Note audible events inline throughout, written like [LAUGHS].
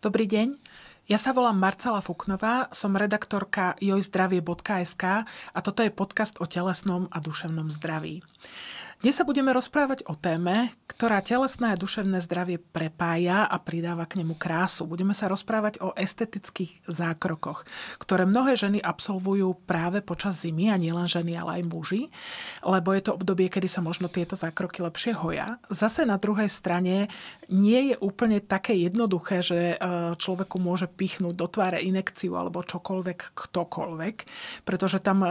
Dobrý deň. Ja sa volám Marcela Fuknová, som redaktorka jojzdravie.sk a toto je podcast o telesnom a duševnom zdraví. Dnes sa budeme rozprávať o téme, ktorá telesné a duševné zdravie prepája a pridáva k nemu krásu. Budeme sa rozprávať o estetických zákrokoch, ktoré mnohé ženy absolvujú práve počas zimy a nielen ženy, ale aj muži, lebo je to obdobie, kedy sa možno tieto zákroky lepšie hoja. Zase na druhej strane nie je úplne také jednoduché, že e, človeku môže pichnúť do tváre inekciu alebo čokoľvek ktokoľvek, pretože tam e,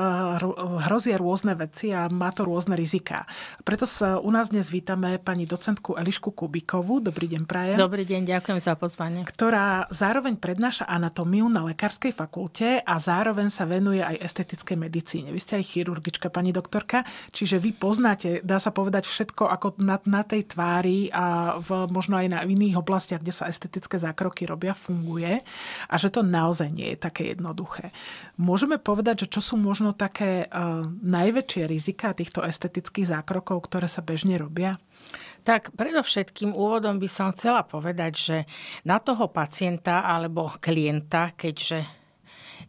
hrozia rôzne veci a má to rôzne riziká. Preto sa u nás dnes vítame pani docentku Elišku Kubikovú. Dobrý deň, Prajem. Dobrý deň, ďakujem za pozvanie. Ktorá zároveň prednáša anatómiu na Lekárskej fakulte a zároveň sa venuje aj estetickej medicíne. Vy ste aj chirurgička, pani doktorka, čiže vy poznáte, dá sa povedať, všetko ako na, na tej tvári a v, možno aj na iných oblastiach, kde sa estetické zákroky robia, funguje a že to naozaj nie je také jednoduché. Môžeme povedať, že čo sú možno také uh, najväčšie rizika týchto estetických zákrokov, krokov, ktoré sa bežne robia? Tak predovšetkým úvodom by som chcela povedať, že na toho pacienta alebo klienta, keďže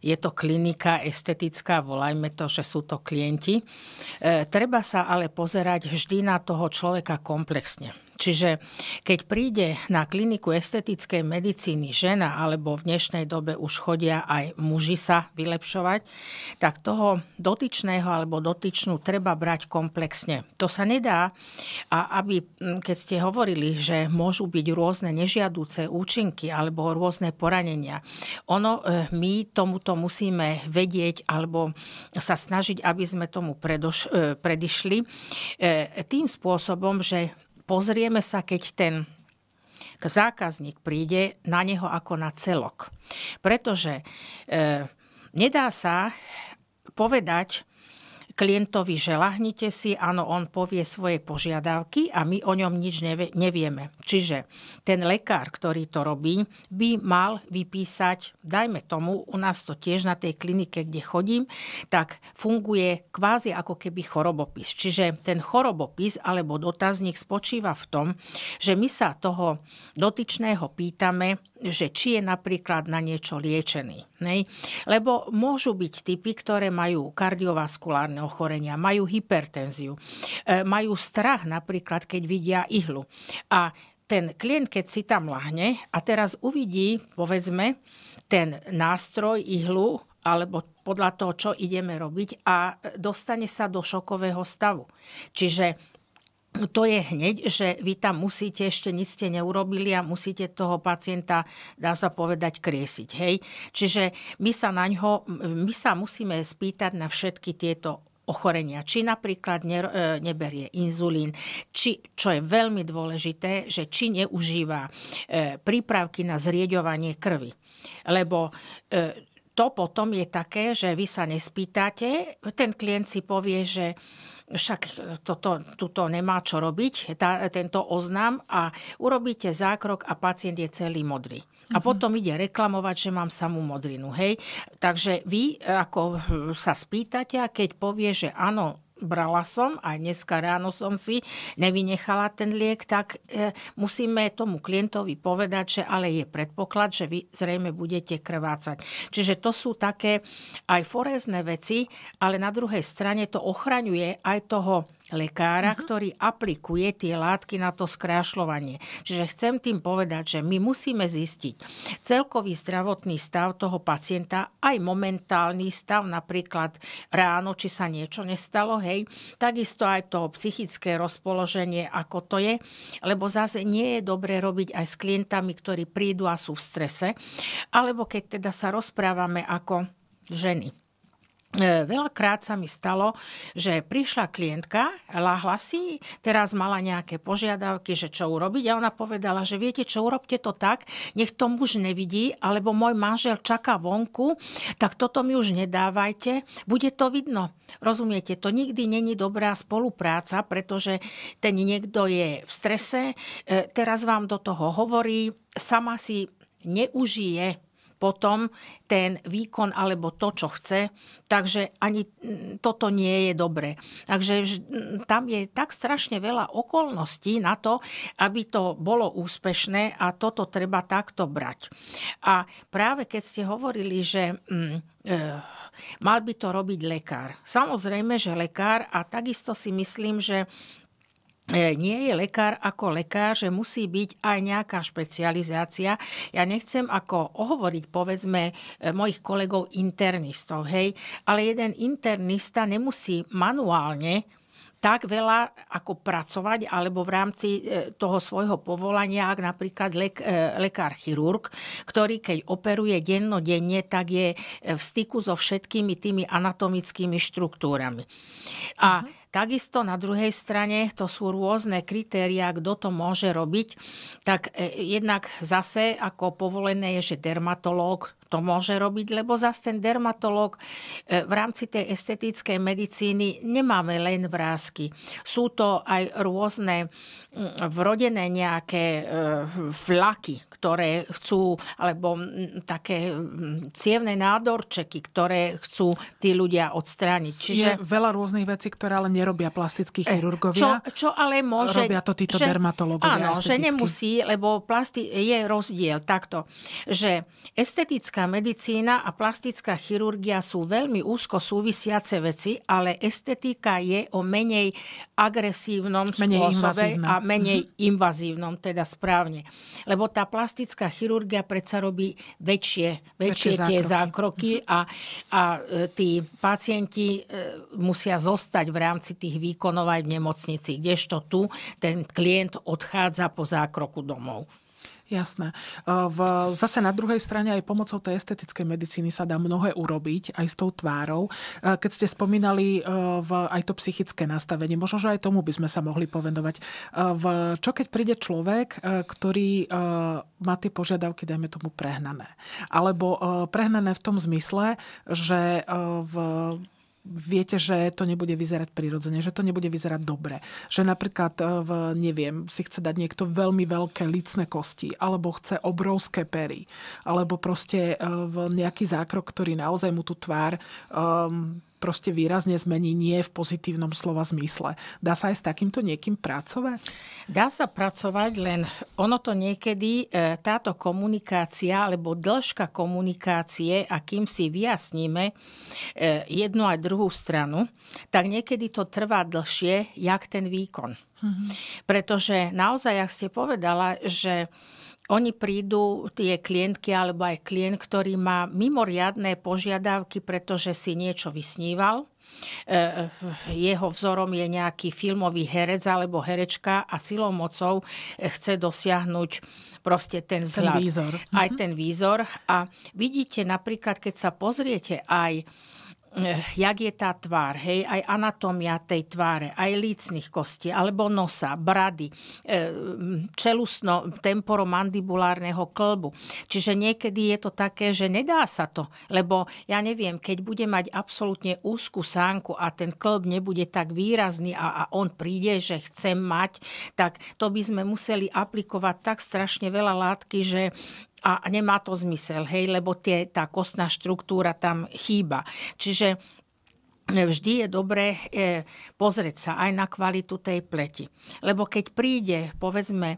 je to klinika estetická, volajme to, že sú to klienti, e, treba sa ale pozerať vždy na toho človeka komplexne. Čiže keď príde na kliniku estetickej medicíny žena, alebo v dnešnej dobe už chodia aj muži sa vylepšovať, tak toho dotyčného alebo dotyčnú treba brať komplexne. To sa nedá, a aby, keď ste hovorili, že môžu byť rôzne nežiadúce účinky alebo rôzne poranenia. Ono, e, my tomuto musíme vedieť alebo sa snažiť, aby sme tomu predoš- e, predišli e, tým spôsobom, že pozrieme sa, keď ten zákazník príde na neho ako na celok. Pretože e, nedá sa povedať, klientovi želahnite si, áno, on povie svoje požiadavky a my o ňom nič nevieme. Čiže ten lekár, ktorý to robí, by mal vypísať, dajme tomu, u nás to tiež na tej klinike, kde chodím, tak funguje kvázi ako keby chorobopis. Čiže ten chorobopis alebo dotazník spočíva v tom, že my sa toho dotyčného pýtame, že či je napríklad na niečo liečený. Nej? Lebo môžu byť typy, ktoré majú kardiovaskulárne ochorenia, majú hypertenziu, e, majú strach napríklad, keď vidia ihlu. A ten klient, keď si tam lahne a teraz uvidí, povedzme, ten nástroj, ihlu, alebo podľa toho, čo ideme robiť a dostane sa do šokového stavu. Čiže to je hneď, že vy tam musíte, ešte nič ste neurobili a musíte toho pacienta, dá sa povedať, kriesiť. Hej? Čiže my sa, na ňo, my sa musíme spýtať na všetky tieto ochorenia, či napríklad e, neberie inzulín, či, čo je veľmi dôležité, že či neužíva e, prípravky na zrieďovanie krvi. Lebo e, to potom je také, že vy sa nespýtate, ten klient si povie, že však toto, tuto nemá čo robiť, tá, tento oznam a urobíte zákrok a pacient je celý modrý a potom ide reklamovať, že mám samú modrinu. Hej? Takže vy e, ako hm, sa spýtate a keď povie, že áno, brala som, aj dneska ráno som si nevynechala ten liek, tak e, musíme tomu klientovi povedať, že ale je predpoklad, že vy zrejme budete krvácať. Čiže to sú také aj forezné veci, ale na druhej strane to ochraňuje aj toho lekára, uh-huh. ktorý aplikuje tie látky na to skrášľovanie. Čiže chcem tým povedať, že my musíme zistiť celkový zdravotný stav toho pacienta, aj momentálny stav, napríklad ráno, či sa niečo nestalo, hej, takisto aj to psychické rozpoloženie, ako to je, lebo zase nie je dobré robiť aj s klientami, ktorí prídu a sú v strese, alebo keď teda sa rozprávame ako ženy E, veľakrát sa mi stalo, že prišla klientka, láhla si, teraz mala nejaké požiadavky, že čo urobiť a ona povedala, že viete čo, urobte to tak, nech to muž nevidí, alebo môj manžel čaká vonku, tak toto mi už nedávajte, bude to vidno. Rozumiete, to nikdy není dobrá spolupráca, pretože ten niekto je v strese, e, teraz vám do toho hovorí, sama si neužije potom ten výkon alebo to, čo chce. Takže ani mm, toto nie je dobré. Takže mm, tam je tak strašne veľa okolností na to, aby to bolo úspešné a toto treba takto brať. A práve keď ste hovorili, že... Mm, e, mal by to robiť lekár. Samozrejme, že lekár a takisto si myslím, že E, nie je lekár ako lekár, že musí byť aj nejaká špecializácia. Ja nechcem ako ohovoriť, povedzme, e, mojich kolegov internistov, hej, ale jeden internista nemusí manuálne tak veľa ako pracovať alebo v rámci e, toho svojho povolania, ak napríklad lek, lekár chirurg, ktorý keď operuje dennodenne, tak je v styku so všetkými tými anatomickými štruktúrami. A uh-huh Takisto na druhej strane to sú rôzne kritériá, kto to môže robiť. Tak e, jednak zase ako povolené je, že dermatológ to môže robiť, lebo zase ten dermatolog e, v rámci tej estetickej medicíny nemáme len vrázky. Sú to aj rôzne mm, vrodené nejaké e, vlaky, ktoré chcú, alebo mm, také mm, cievné nádorčeky, ktoré chcú tí ľudia odstrániť. Čiže... Je veľa rôznych vecí, ktoré ale nerobia plastickí e, chirurgovia. Čo, čo ale môže... Robia to títo že, dermatológovia Áno, esteticky. že nemusí, lebo plasti... je rozdiel takto, že estetická estetická medicína a plastická chirurgia sú veľmi úzko súvisiace veci, ale estetika je o menej agresívnom menej spôsobe invazívne. a menej mm-hmm. invazívnom, teda správne. Lebo tá plastická chirurgia predsa robí väčšie, väčšie, väčšie tie zákroky, zákroky mhm. a, a e, tí pacienti e, musia zostať v rámci tých výkonov aj v nemocnici, kdežto tu ten klient odchádza po zákroku domov. Jasné. E, v, zase na druhej strane aj pomocou tej estetickej medicíny sa dá mnohé urobiť aj s tou tvárou. E, keď ste spomínali e, v, aj to psychické nastavenie, možno, že aj tomu by sme sa mohli povenovať. V, čo keď príde človek, ktorý má tie požiadavky, dajme tomu, prehnané? Alebo prehnané v tom zmysle, že v viete, že to nebude vyzerať prirodzene, že to nebude vyzerať dobre. Že napríklad, e, v, neviem, si chce dať niekto veľmi veľké lícne kosti, alebo chce obrovské pery, alebo proste e, v nejaký zákrok, ktorý naozaj mu tú tvár um, proste výrazne zmení, nie v pozitívnom slova zmysle. Dá sa aj s takýmto niekým pracovať? Dá sa pracovať, len ono to niekedy, e, táto komunikácia alebo dĺžka komunikácie, a kým si vyjasníme e, jednu aj druhú stranu, tak niekedy to trvá dlhšie, jak ten výkon. Mm-hmm. Pretože naozaj, jak ste povedala, že oni prídu, tie klientky alebo aj klient, ktorý má mimoriadné požiadavky, pretože si niečo vysníval, e, e, jeho vzorom je nejaký filmový herec alebo herečka a silou mocou e, chce dosiahnuť proste ten vzhľad. Ten výzor. Aj mhm. ten výzor. A vidíte napríklad, keď sa pozriete aj Eh, jak je tá tvár, hej, aj anatómia tej tváre, aj lícnych kostí, alebo nosa, brady, eh, čelusno temporomandibulárneho klbu. Čiže niekedy je to také, že nedá sa to, lebo ja neviem, keď bude mať absolútne úzku sánku a ten klb nebude tak výrazný a, a on príde, že chcem mať, tak to by sme museli aplikovať tak strašne veľa látky, že a nemá to zmysel, hej, lebo tie, tá kostná štruktúra tam chýba. Čiže vždy je dobré e, pozrieť sa aj na kvalitu tej pleti. Lebo keď príde, povedzme, e,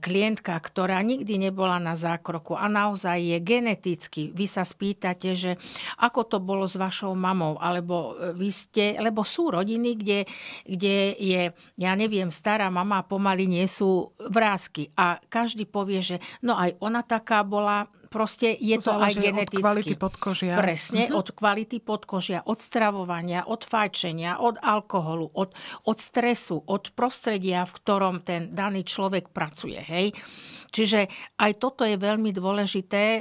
klientka, ktorá nikdy nebola na zákroku a naozaj je geneticky, vy sa spýtate, že ako to bolo s vašou mamou, alebo e, vy ste, lebo sú rodiny, kde, kde je, ja neviem, stará mama pomaly nie sú vrázky. A každý povie, že no aj ona taká bola, proste je to, to aj geneticky. od kvality podkožia. Presne, mm-hmm. od kvality podkožia, od stravovania, od fajčenia, od alkoholu, od, od stresu, od prostredia, v ktorom ten daný človek pracuje. Hej? Čiže aj toto je veľmi dôležité e,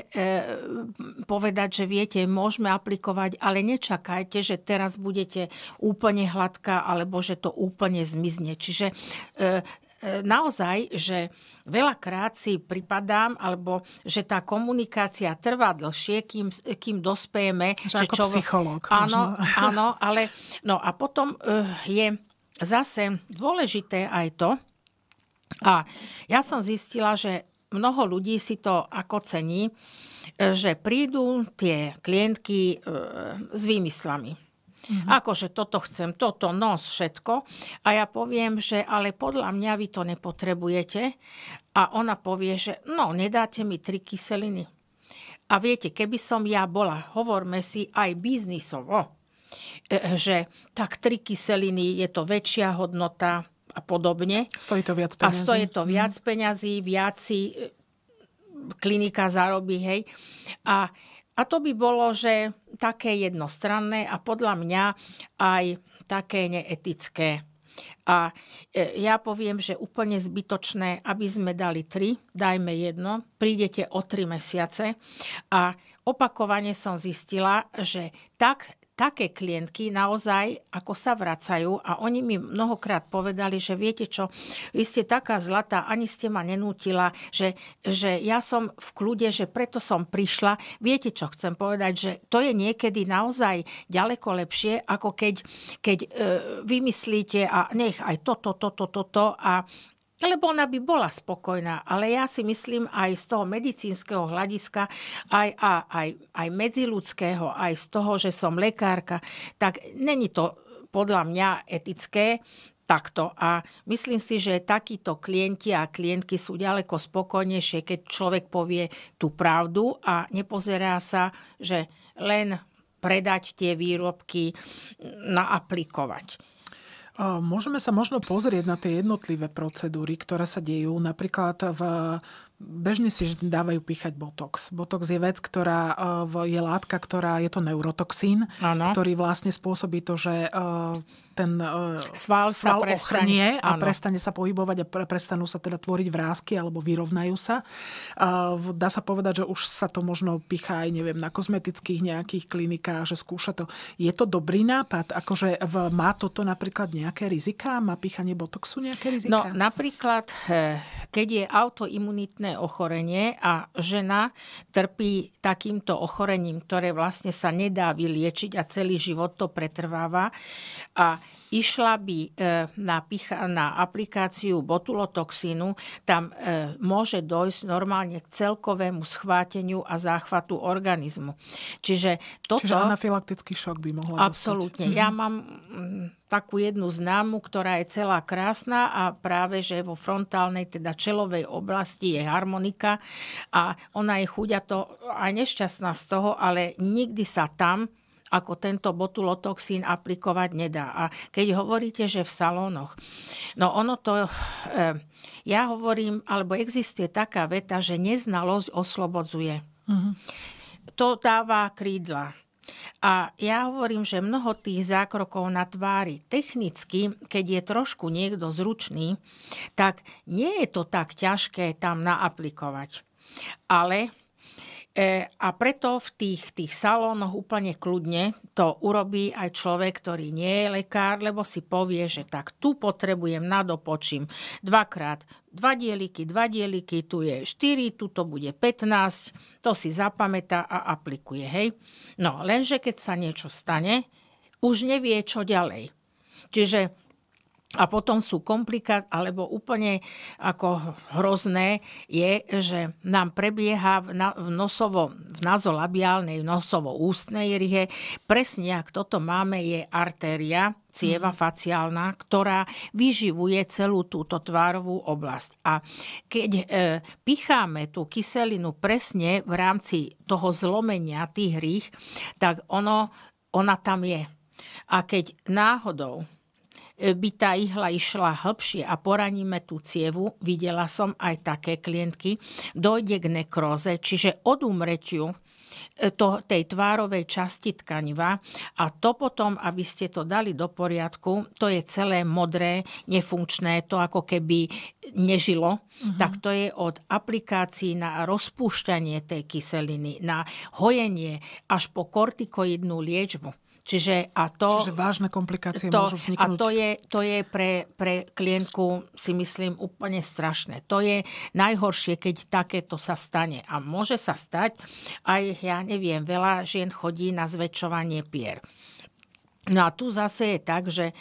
povedať, že viete, môžeme aplikovať, ale nečakajte, že teraz budete úplne hladká alebo že to úplne zmizne. Čiže e, E, naozaj, že veľakrát si pripadám, alebo že tá komunikácia trvá dlhšie, kým, kým dospejeme. Že ako čo... psychológ. Áno, možno. [LAUGHS] áno, ale no a potom e, je zase dôležité aj to, a ja som zistila, že mnoho ľudí si to ako cení, e, že prídu tie klientky s výmyslami Mm-hmm. Akože toto chcem, toto nos, všetko. A ja poviem, že ale podľa mňa vy to nepotrebujete. A ona povie, že no, nedáte mi tri kyseliny. A viete, keby som ja bola, hovorme si aj biznisovo, e, e, že tak tri kyseliny je to väčšia hodnota a podobne. Stojí to viac peňazí. A stojí to mhm. viac peňazí, viac si e, klinika zarobí, hej. A a to by bolo, že také jednostranné a podľa mňa aj také neetické. A e, ja poviem, že úplne zbytočné, aby sme dali tri, dajme jedno, prídete o tri mesiace. A opakovane som zistila, že tak také klientky naozaj, ako sa vracajú a oni mi mnohokrát povedali, že viete čo, vy ste taká zlatá, ani ste ma nenútila, že, že ja som v kľude, že preto som prišla. Viete čo chcem povedať, že to je niekedy naozaj ďaleko lepšie, ako keď, keď e, vymyslíte a nech aj toto, toto, toto to, a lebo ona by bola spokojná. Ale ja si myslím aj z toho medicínskeho hľadiska, aj, a, aj, aj medziludského, aj z toho, že som lekárka, tak není to podľa mňa etické, takto. A myslím si, že takíto klienti a klientky sú ďaleko spokojnejšie, keď človek povie tú pravdu a nepozerá sa, že len predať tie výrobky, mm, naaplikovať. Môžeme sa možno pozrieť na tie jednotlivé procedúry, ktoré sa dejú. Napríklad v Bežne si dávajú píchať botox. Botox je vec, ktorá e, je látka, ktorá je to neurotoxín, ano. ktorý vlastne spôsobí to, že e, ten uh, e, sval, sval prestane, ochrnie a áno. prestane sa pohybovať a pre, prestanú sa teda tvoriť vrázky alebo vyrovnajú sa. Uh, dá sa povedať, že už sa to možno pichá aj neviem, na kozmetických nejakých klinikách, že skúša to. Je to dobrý nápad? Akože v, má toto napríklad nejaké rizika? Má pichanie botoxu nejaké rizika? No napríklad, e, keď je autoimunitné ochorenie a žena trpí takýmto ochorením, ktoré vlastne sa nedá vyliečiť a celý život to pretrváva a išla by e, na, picha, na aplikáciu botulotoxínu, tam e, môže dojsť normálne k celkovému schváteniu a záchvatu organizmu. Čiže toto... Čiže anafilaktický šok by mohla Absolútne. Dostať. Mhm. Ja mám mm, takú jednu známu, ktorá je celá krásna a práve, že vo frontálnej, teda čelovej oblasti je harmonika a ona je chuďa to aj nešťastná z toho, ale nikdy sa tam ako tento botulotoxín aplikovať nedá. A keď hovoríte, že v salónoch, no ono to, eh, ja hovorím, alebo existuje taká veta, že neznalosť oslobodzuje. Uh-huh. To dáva krídla. A ja hovorím, že mnoho tých zákrokov na tvári technicky, keď je trošku niekto zručný, tak nie je to tak ťažké tam naaplikovať. Ale E, a preto v tých, tých salónoch úplne kľudne to urobí aj človek, ktorý nie je lekár, lebo si povie, že tak tu potrebujem nadopočím dvakrát dva dieliky, dva dieliky, tu je 4, tu to bude 15, to si zapamätá a aplikuje. Hej? No lenže keď sa niečo stane, už nevie čo ďalej. Čiže a potom sú komplikácie, alebo úplne ako hrozné je, že nám prebieha v, na, v nosovo, v nazolabiálnej, nosovo-ústnej rihe, presne ak toto máme, je artéria, cieva mhm. faciálna, ktorá vyživuje celú túto tvárovú oblasť. A keď e, picháme tú kyselinu presne v rámci toho zlomenia tých rých, tak ono, ona tam je. A keď náhodou by tá ihla išla hĺbšie a poraníme tú cievu, videla som aj také klientky, dojde k nekroze, čiže odumretiu e, to, tej tvárovej časti tkaniva a to potom, aby ste to dali do poriadku, to je celé modré, nefunkčné, to ako keby nežilo, uh-huh. tak to je od aplikácií na rozpúšťanie tej kyseliny, na hojenie až po kortikoidnú liečbu. Čiže, a to, Čiže vážne komplikácie to, môžu vzniknúť. A to je, to je pre, pre klientku, si myslím, úplne strašné. To je najhoršie, keď takéto sa stane. A môže sa stať, aj ja neviem, veľa žien chodí na zväčšovanie pier. No a tu zase je tak, že...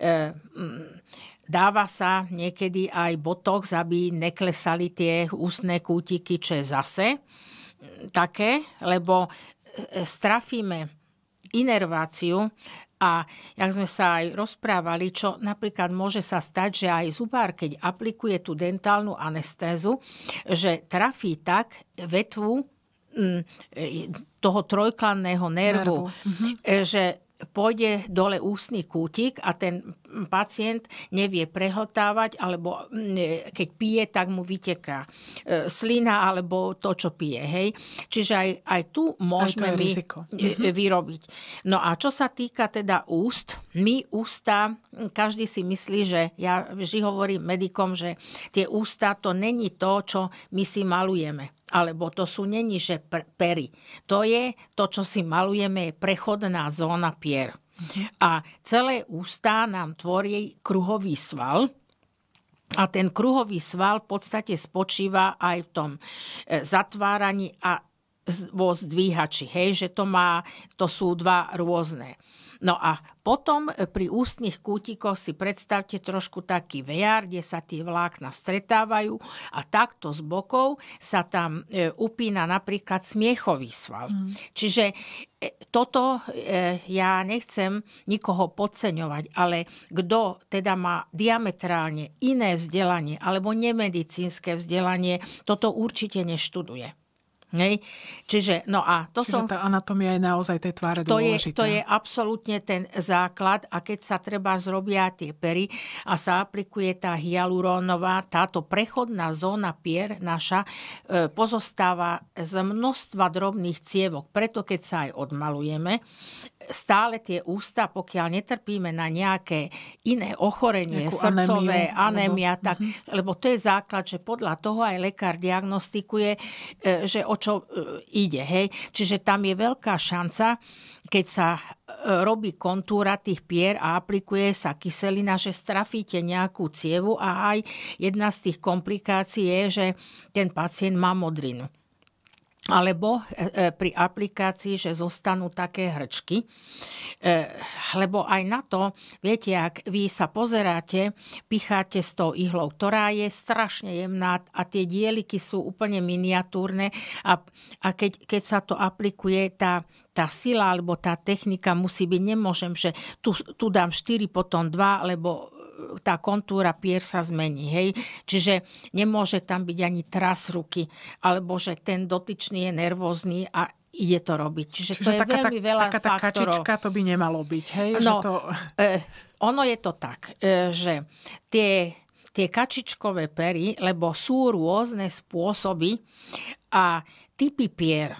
E, mm, Dáva sa niekedy aj botox, aby neklesali tie ústne kútiky, čo je zase mm, také, lebo e, e, strafíme inerváciu a jak sme sa aj rozprávali, čo napríklad môže sa stať, že aj zubár, keď aplikuje tú dentálnu anestézu, že trafí tak vetvu mm, e, toho trojklanného nervu, nervu. Mhm. E, že pôjde dole ústny kútik a ten pacient nevie prehltávať, alebo mm, e, keď pije, tak mu vyteká e, slina alebo to, čo pije. Hej? Čiže aj, aj tu môžeme aj vy, e, mhm. vyrobiť. No a čo sa týka teda úst, my ústa, každý si myslí, že ja vždy hovorím medikom, že tie ústa to není to, čo my si malujeme alebo to sú není, že pery. To je to, čo si malujeme, je prechodná zóna pier. A celé ústa nám tvorí kruhový sval, a ten kruhový sval v podstate spočíva aj v tom e, zatváraní a vo zdvíhači, hej, že to, má, to sú dva rôzne. No a potom e, pri ústnych kútikoch si predstavte trošku taký vejar, kde sa tie vlákna stretávajú a takto z bokov sa tam e, upína napríklad smiechový sval. Mm. Čiže e, toto ja nechcem nikoho podceňovať, ale kto teda má diametrálne iné vzdelanie alebo nemedicínske vzdelanie, toto určite neštuduje. Hej. Čiže, no a to Čiže som... tá anatomia je naozaj tej tváre to dôležitá. Je, to je absolútne ten základ a keď sa treba zrobia tie pery a sa aplikuje tá hyalurónová, táto prechodná zóna pier naša e, pozostáva z množstva drobných cievok. Preto keď sa aj odmalujeme, stále tie ústa, pokiaľ netrpíme na nejaké iné ochorenie, Nejakú srdcové, anémia, alebo... Mhm. tak, uh-huh. lebo to je základ, že podľa toho aj lekár diagnostikuje, e, že o čo e, ide. Hej? Čiže tam je veľká šanca, keď sa e, robí kontúra tých pier a aplikuje sa kyselina, že strafíte nejakú cievu a aj jedna z tých komplikácií je, že ten pacient má modrinu alebo e, e, pri aplikácii, že zostanú také hrčky. E, lebo aj na to, viete, ak vy sa pozeráte, picháte s tou ihlou, ktorá je strašne jemná a tie dieliky sú úplne miniatúrne a, a keď, keď sa to aplikuje, tá, tá sila alebo tá technika musí byť, nemôžem, že tu, tu dám 4, potom 2, lebo tá kontúra pier sa zmení. Hej? Čiže nemôže tam byť ani tras ruky, alebo že ten dotyčný je nervózny a ide to robiť. Čiže, Čiže to je taká, veľmi veľa taká tá faktorov. kačička to by nemalo byť, hej? No, že to... eh, ono je to tak, eh, že tie, tie kačičkové pery, lebo sú rôzne spôsoby a typy pier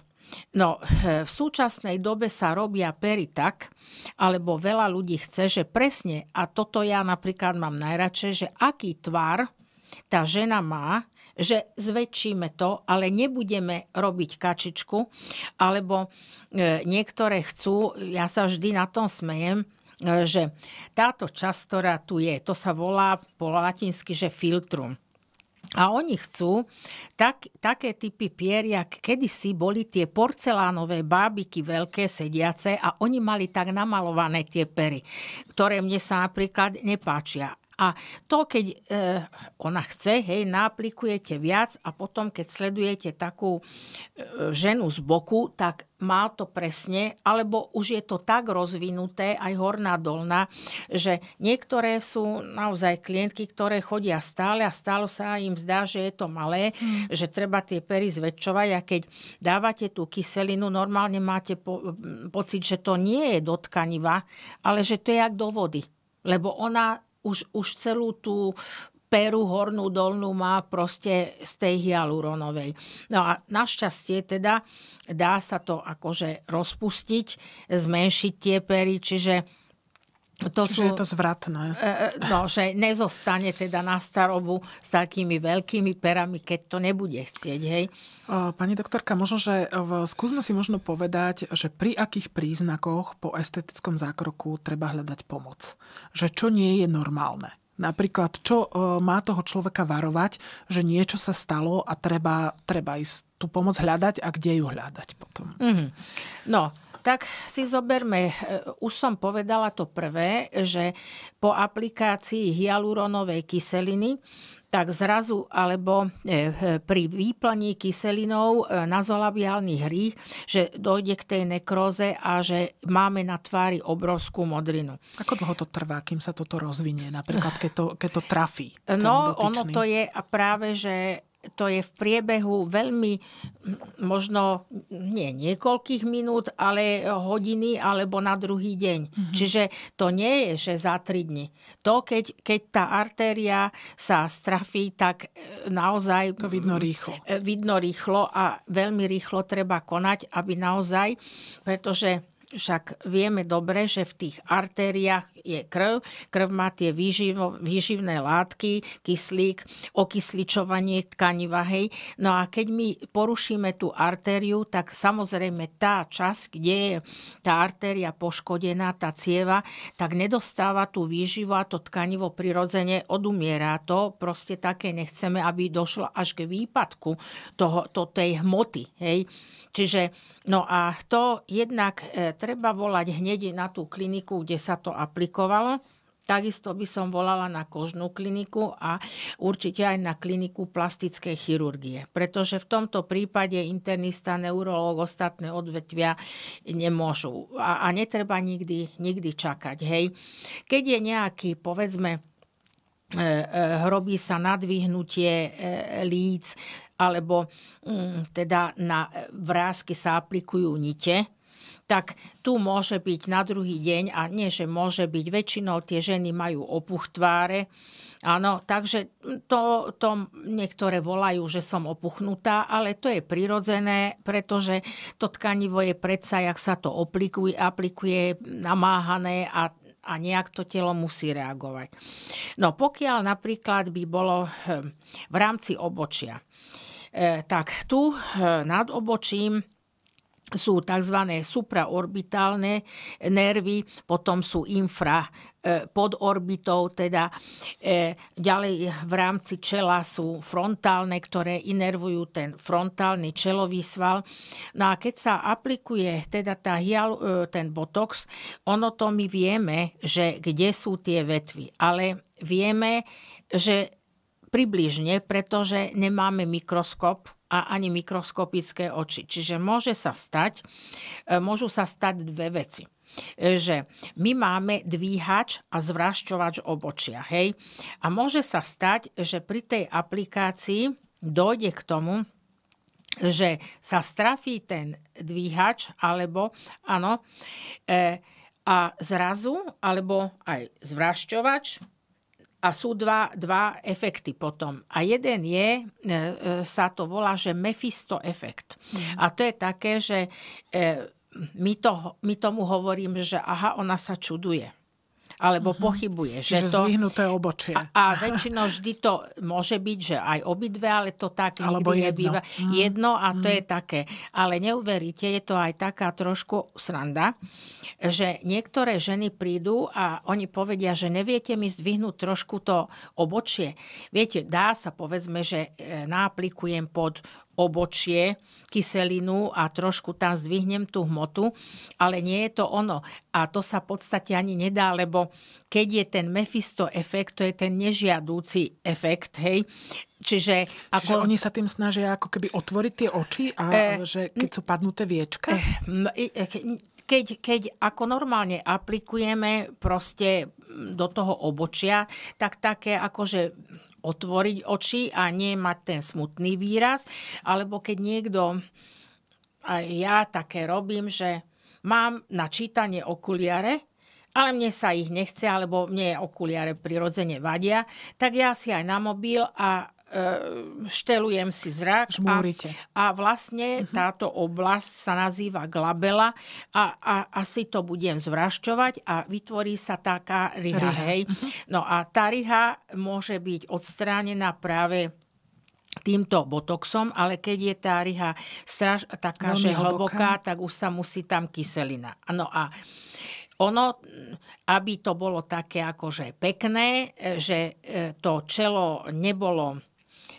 No, eh, v súčasnej dobe sa robia pery tak, alebo veľa ľudí chce, že presne, a toto ja napríklad mám najradšej, že aký tvar tá žena má, že zväčšíme to, ale nebudeme robiť kačičku, alebo eh, niektoré chcú, ja sa vždy na tom smejem, eh, že táto časť, ktorá tu je, to sa volá po latinsky, že filtrum. A oni chcú tak, také typy pier, jak kedysi boli tie porcelánové bábiky veľké sediace a oni mali tak namalované tie pery, ktoré mne sa napríklad nepáčia. A to, keď e, ona chce, hej, naaplikujete viac a potom, keď sledujete takú e, ženu z boku, tak má to presne, alebo už je to tak rozvinuté, aj horná dolná, že niektoré sú naozaj klientky, ktoré chodia stále a stále sa im zdá, že je to malé, mm. že treba tie pery zväčšovať a keď dávate tú kyselinu, normálne máte po, mm, pocit, že to nie je do tkaniva, ale že to je jak do vody. Lebo ona už, už celú tú peru hornú, dolnú má proste z tej hyaluronovej. No a našťastie teda dá sa to akože rozpustiť, zmenšiť tie pery, čiže to Čiže sú, je to zvratné. E, e, no, že nezostane teda na starobu s takými veľkými perami, keď to nebude chcieť, hej? Pani doktorka, možno, že v, skúsme si možno povedať, že pri akých príznakoch po estetickom zákroku treba hľadať pomoc. Že čo nie je normálne. Napríklad, čo má toho človeka varovať, že niečo sa stalo a treba, treba ísť tú pomoc hľadať a kde ju hľadať potom. Mm-hmm. No, tak si zoberme, e, už som povedala to prvé, že po aplikácii hyaluronovej kyseliny tak zrazu alebo e, pri výplní kyselinou e, zolabiálnych hry, že dojde k tej nekróze a že máme na tvári obrovskú modrinu. Ako dlho to trvá, kým sa toto rozvinie, napríklad keď to, keď to trafí? No, dotyčný? ono to je práve, že to je v priebehu veľmi možno nie niekoľkých minút, ale hodiny alebo na druhý deň. Mm-hmm. Čiže to nie je, že za tri dni. To, keď, keď tá artéria sa strafí, tak e, naozaj... To vidno rýchlo. E, vidno rýchlo a veľmi rýchlo treba konať, aby naozaj, pretože však vieme dobre, že v tých artériách je krv. Krv má tie výživo, výživné látky, kyslík, okysličovanie tkaniva, hej. No a keď my porušíme tú artériu, tak samozrejme tá časť, kde je tá artéria poškodená, tá cieva, tak nedostáva tú výživu a to tkanivo prirodzene odumiera. To proste také nechceme, aby došlo až k výpadku toho, to, tej hmoty, hej. Čiže, no a to jednak e, treba volať hneď na tú kliniku, kde sa to aplikuje komplikovalo, Takisto by som volala na kožnú kliniku a určite aj na kliniku plastickej chirurgie, pretože v tomto prípade internista, neurolog ostatné odvetvia nemôžu a, a netreba nikdy, nikdy čakať. Hej. Keď je nejaký, povedzme, e, e, hrobí sa nadvihnutie e, líc, alebo mm, teda na vrázky sa aplikujú nite, tak tu môže byť na druhý deň, a nie, že môže byť, väčšinou tie ženy majú opuch tváre, áno, takže to, to niektoré volajú, že som opuchnutá, ale to je prirodzené, pretože to tkanivo je predsa, jak sa to aplikuje, aplikuje namáhané a a nejak to telo musí reagovať. No pokiaľ napríklad by bolo hm, v rámci obočia, eh, tak tu eh, nad obočím sú tzv. supraorbitálne nervy, potom sú infra e, pod orbitou, teda e, ďalej v rámci čela sú frontálne, ktoré inervujú ten frontálny čelový sval. No a keď sa aplikuje teda tá hyal, e, ten botox, ono to my vieme, že kde sú tie vetvy, ale vieme, že približne, pretože nemáme mikroskop, a ani mikroskopické oči. Čiže môže sa stať, e, môžu sa stať dve veci e, že my máme dvíhač a zvrašťovač obočia. Hej? A môže sa stať, že pri tej aplikácii dojde k tomu, že sa strafí ten dvíhač, alebo áno, e, a zrazu, alebo aj zvrašťovač, a sú dva, dva efekty potom. A jeden je, e, e, sa to volá, že Mephisto efekt. Mm. A to je také, že e, my, to, my tomu hovoríme, že aha, ona sa čuduje alebo uh-huh. pochybuje. Že to, zdvihnuté obočie. A, a väčšinou vždy to môže byť, že aj obidve, ale to tak alebo nikdy jedno. nebýva. Mm. Jedno a mm. to je mhm. také. Ale neuveríte, je to aj taká trošku sranda, že niektoré ženy prídu a oni povedia, že neviete mi zdvihnúť trošku to obočie. Viete, dá sa povedzme, že e, náplikujem pod obočie, kyselinu a trošku tam zdvihnem tú hmotu, ale nie je to ono. A to sa v podstate ani nedá, lebo keď je ten Mephisto efekt, to je ten nežiadúci efekt, hej, Čiže, ako... Čiže oni sa tým snažia ako keby otvoriť tie oči a e, že keď sú padnuté viečka? Eh, eh, keď, keď ako normálne aplikujeme proste do toho obočia, tak také akože otvoriť oči a nie mať ten smutný výraz. Alebo keď niekto, aj ja také robím, že mám na čítanie okuliare, ale mne sa ich nechce, alebo mne okuliare prirodzene vadia, tak ja si aj na mobil a E, štelujem si zrak. Žmúrite. A, a vlastne uh-huh. táto oblasť sa nazýva glabela a, a asi to budem zvrašťovať a vytvorí sa taká riha. riha. Hej. Mhm. No a tá riha môže byť odstránená práve týmto botoxom, ale keď je tá riha straš, taká, Veľmi že hlboká, tak už sa musí tam kyselina. No a ono, aby to bolo také akože pekné, e, že e, to čelo nebolo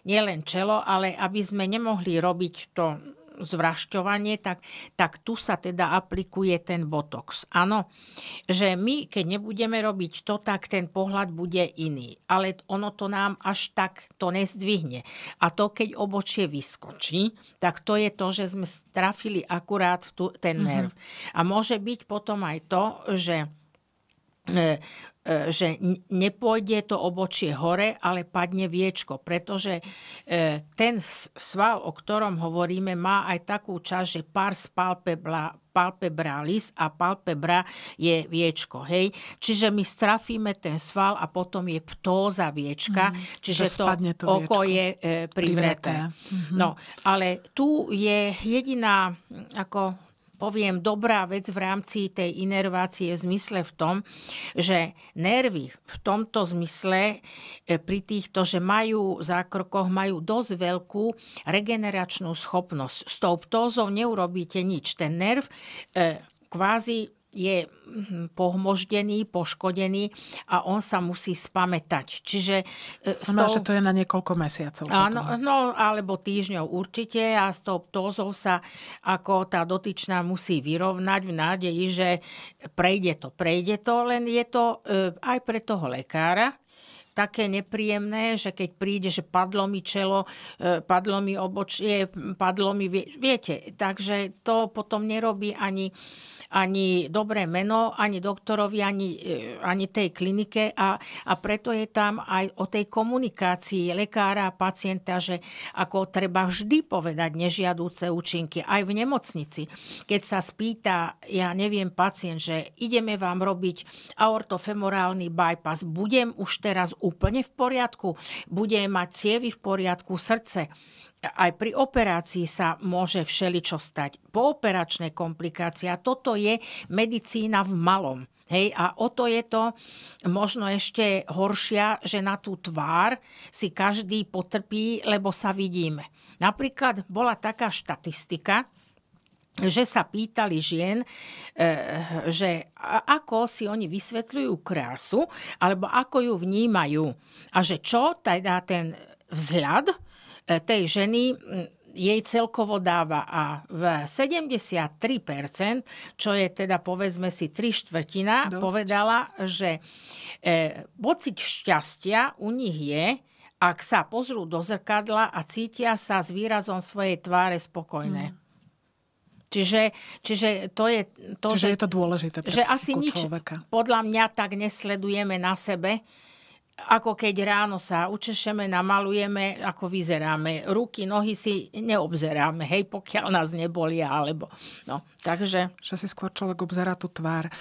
nielen čelo, ale aby sme nemohli robiť to zvrašťovanie, tak, tak tu sa teda aplikuje ten botox. Áno, že my, keď nebudeme robiť to, tak ten pohľad bude iný. Ale ono to nám až tak to nezdvihne. A to, keď obočie vyskočí, tak to je to, že sme strafili akurát tu, ten mhm. nerv. Mm-hmm. A môže byť potom aj to, že E, e, že nepôjde to obočie hore, ale padne viečko, pretože e, ten sval, o ktorom hovoríme, má aj takú časť, že pár palpebra, palpebralis a palpebra je viečko. Hej? Čiže my strafíme ten sval a potom je ptóza viečka, mm, čiže to, to oko je e, privreté. privreté. Mm-hmm. No, ale tu je jediná ako poviem, dobrá vec v rámci tej inervácie v zmysle v tom, že nervy v tomto zmysle e, pri týchto, že majú zákrokoch, majú dosť veľkú regeneračnú schopnosť. S tou ptózou neurobíte nič. Ten nerv e, kvázi je mhm, pohmoždený, poškodený a on sa musí spamätať. Čiže... Znamená, e, že to je na niekoľko mesiacov. Áno, no. no, alebo týždňov určite a s tou ptózou sa ako tá dotyčná musí vyrovnať v nádeji, že prejde to, prejde to, len je to e, aj pre toho lekára, také nepríjemné, že keď príde, že padlo mi čelo, e, padlo mi obočie, padlo mi, viete, takže to potom nerobí ani ani dobré meno, ani doktorovi, ani, e, ani tej klinike a, a preto je tam aj o tej komunikácii lekára a pacienta, že ako treba vždy povedať nežiadúce účinky, aj v nemocnici. Keď sa spýta, ja neviem, pacient, že ideme vám robiť aortofemorálny bypass, budem už teraz úplne v poriadku, bude mať cievy v poriadku, srdce. Aj pri operácii sa môže všeličo stať. Pooperačné komplikácie, a toto je medicína v malom. Hej, a o to je to možno ešte horšia, že na tú tvár si každý potrpí, lebo sa vidíme. Napríklad bola taká štatistika, že sa pýtali žien, eh, že ako si oni vysvetľujú krásu, alebo ako ju vnímajú. A že čo teda ten vzhľad eh, tej ženy hm, jej celkovo dáva a v 73%, čo je teda povedzme si tri štvrtina, Dosť. povedala, že eh, pocit šťastia u nich je, ak sa pozrú do zrkadla a cítia sa s výrazom svojej tváre spokojné. Hmm. Čiže, čiže to je to, čiže že, je to dôležité pre že asi nič človeka. podľa mňa tak nesledujeme na sebe, ako keď ráno sa učešeme, namalujeme, ako vyzeráme. Ruky, nohy si neobzeráme, hej, pokiaľ nás nebolia, alebo, no, takže... Že si skôr človek obzerá tú tvár. E,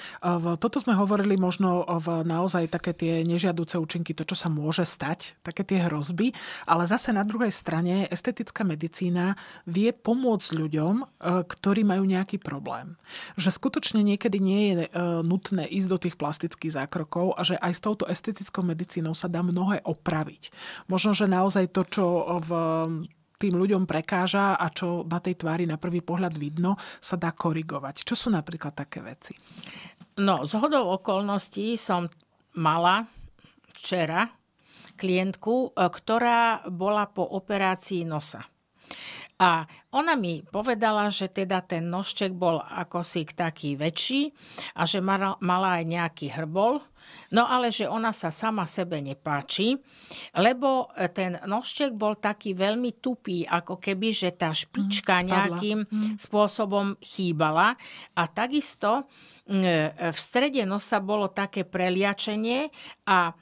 toto sme hovorili možno v naozaj také tie nežiaduce účinky, to, čo sa môže stať, také tie hrozby, ale zase na druhej strane estetická medicína vie pomôcť ľuďom, e, ktorí majú nejaký problém. Že skutočne niekedy nie je e, nutné ísť do tých plastických zákrokov a že aj s touto estetickou medicínou medicínou sa dá mnohé opraviť. Možno, že naozaj to, čo v tým ľuďom prekáža a čo na tej tvári na prvý pohľad vidno, sa dá korigovať. Čo sú napríklad také veci? No, z hodou okolností som mala včera klientku, e, ktorá bola po operácii nosa. A ona mi povedala, že teda ten nožček bol ako taký väčší a že mala aj nejaký hrbol No ale že ona sa sama sebe nepáči, lebo e, ten nožček bol taký veľmi tupý, ako keby, že tá mhm, špička mm, nejakým mm. spôsobom chýbala. A takisto e, v strede nosa bolo také preliačenie a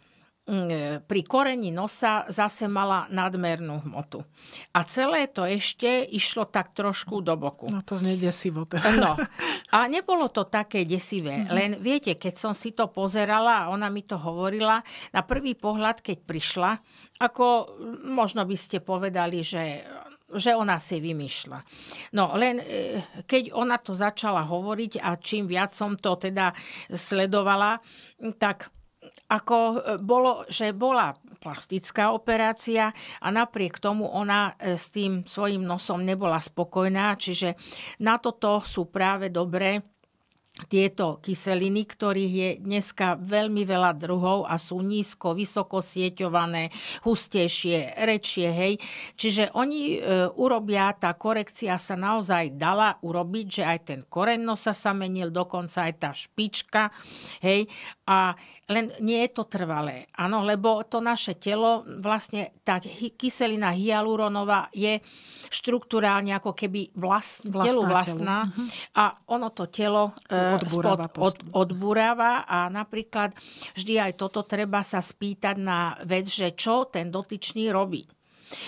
Mm, e, pri koreni nosa zase mala nadmernú hmotu. A celé to ešte išlo tak trošku do boku. No to znie desivo. Teda. No. [LAUGHS] A nebolo to také desivé. Mm-hmm. Len viete, keď som si to pozerala a ona mi to hovorila, na prvý pohľad, keď prišla, ako mm, možno by ste povedali, že že ona si vymýšľa. No len e, keď ona to začala hovoriť a čím viac som to teda sledovala, tak ako e, bolo, že bola plastická operácia a napriek tomu ona e, s tým svojim nosom nebola spokojná, čiže na toto sú práve dobré tieto kyseliny, ktorých je dneska veľmi veľa druhov a sú nízko, vysoko sieťované, hustejšie, rečie, hej. Čiže oni e, urobia, tá korekcia sa naozaj dala urobiť, že aj ten korenno sa sa menil, dokonca aj tá špička, hej. A len nie je to trvalé, áno, lebo to naše telo, vlastne tá kyselina hyaluronová je štruktúrálne ako keby vlast, vlastná telu vlastná Telu. Mhm. a ono to telo e, E, odburáva, od, odburáva a napríklad vždy aj toto treba sa spýtať na vec, že čo ten dotyčný robí.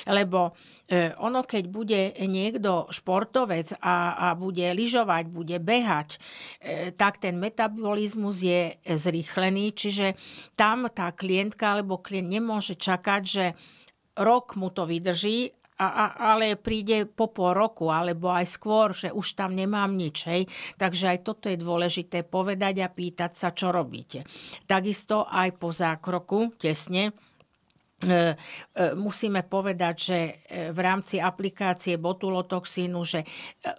Lebo e, ono, keď bude niekto športovec a, a bude lyžovať, bude behať, e, tak ten metabolizmus je zrýchlený, čiže tam tá klientka alebo klient nemôže čakať, že rok mu to vydrží a, a, ale príde po pol roku alebo aj skôr, že už tam nemám nič. Hej. Takže aj toto je dôležité povedať a pýtať sa, čo robíte. Takisto aj po zákroku, tesne, e, e, musíme povedať, že e, v rámci aplikácie botulotoxínu, že